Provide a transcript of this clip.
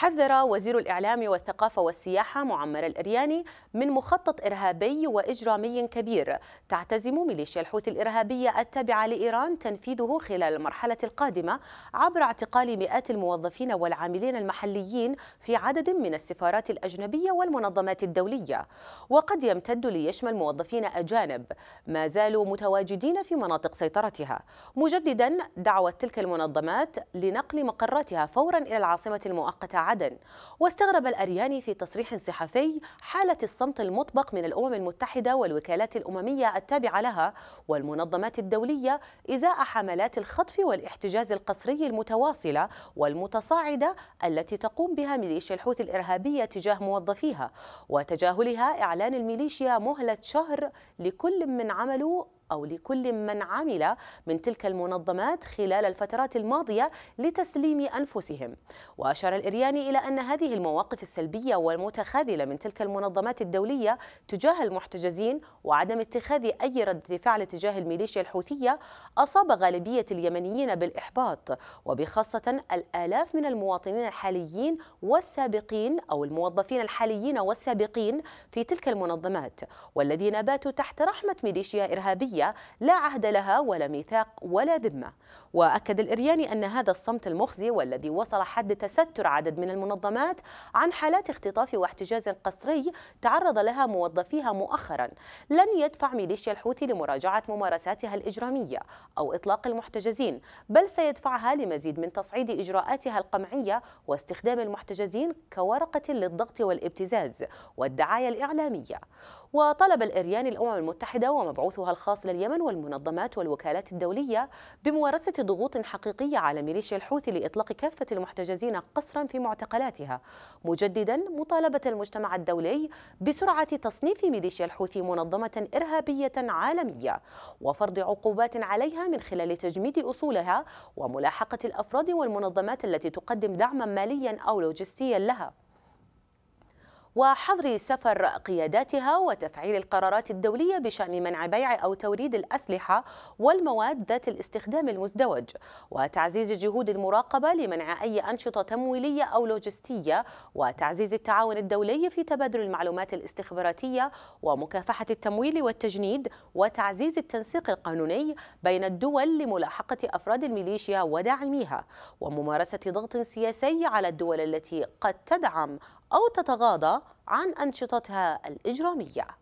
حذر وزير الإعلام والثقافة والسياحة معمر الأرياني من مخطط إرهابي وإجرامي كبير تعتزم ميليشيا الحوثي الإرهابية التابعة لإيران تنفيذه خلال المرحلة القادمة عبر اعتقال مئات الموظفين والعاملين المحليين في عدد من السفارات الأجنبية والمنظمات الدولية وقد يمتد ليشمل موظفين أجانب ما زالوا متواجدين في مناطق سيطرتها مجددا دعوة تلك المنظمات لنقل مقراتها فورا إلى العاصمة المؤقتة عدن واستغرب الأرياني في تصريح صحفي حالة الصمت المطبق من الأمم المتحدة والوكالات الأممية التابعة لها والمنظمات الدولية إزاء حملات الخطف والاحتجاز القسري المتواصلة والمتصاعدة التي تقوم بها ميليشيا الحوثي الإرهابية تجاه موظفيها وتجاهلها إعلان الميليشيا مهلة شهر لكل من عملوا أو لكل من عمل من تلك المنظمات خلال الفترات الماضية لتسليم أنفسهم وأشار الإرياني إلى أن هذه المواقف السلبية والمتخاذلة من تلك المنظمات الدولية تجاه المحتجزين وعدم اتخاذ أي ردة فعل تجاه الميليشيا الحوثية أصاب غالبية اليمنيين بالإحباط وبخاصة الآلاف من المواطنين الحاليين والسابقين أو الموظفين الحاليين والسابقين في تلك المنظمات والذين باتوا تحت رحمة ميليشيا إرهابية لا عهد لها ولا ميثاق ولا ذمة وأكد الإرياني أن هذا الصمت المخزي والذي وصل حد تستر عدد من المنظمات عن حالات اختطاف واحتجاز قسري تعرض لها موظفيها مؤخرا لن يدفع ميليشيا الحوثي لمراجعة ممارساتها الإجرامية أو إطلاق المحتجزين بل سيدفعها لمزيد من تصعيد إجراءاتها القمعية واستخدام المحتجزين كورقة للضغط والابتزاز والدعاية الإعلامية وطلب الإرياني الأمم المتحدة ومبعوثها الخاص اليمن والمنظمات والوكالات الدولية بممارسة ضغوط حقيقية على ميليشيا الحوثي لإطلاق كافة المحتجزين قسرا في معتقلاتها مجددا مطالبة المجتمع الدولي بسرعة تصنيف ميليشيا الحوثي منظمة إرهابية عالمية وفرض عقوبات عليها من خلال تجميد أصولها وملاحقة الأفراد والمنظمات التي تقدم دعما ماليا أو لوجستيا لها وحظر سفر قياداتها وتفعيل القرارات الدولية بشأن منع بيع أو توريد الأسلحة والمواد ذات الاستخدام المزدوج وتعزيز جهود المراقبة لمنع أي أنشطة تمويلية أو لوجستية وتعزيز التعاون الدولي في تبادل المعلومات الاستخباراتية ومكافحة التمويل والتجنيد وتعزيز التنسيق القانوني بين الدول لملاحقة أفراد الميليشيا وداعميها وممارسة ضغط سياسي على الدول التي قد تدعم أو تتغاضى عن أنشطتها الإجرامية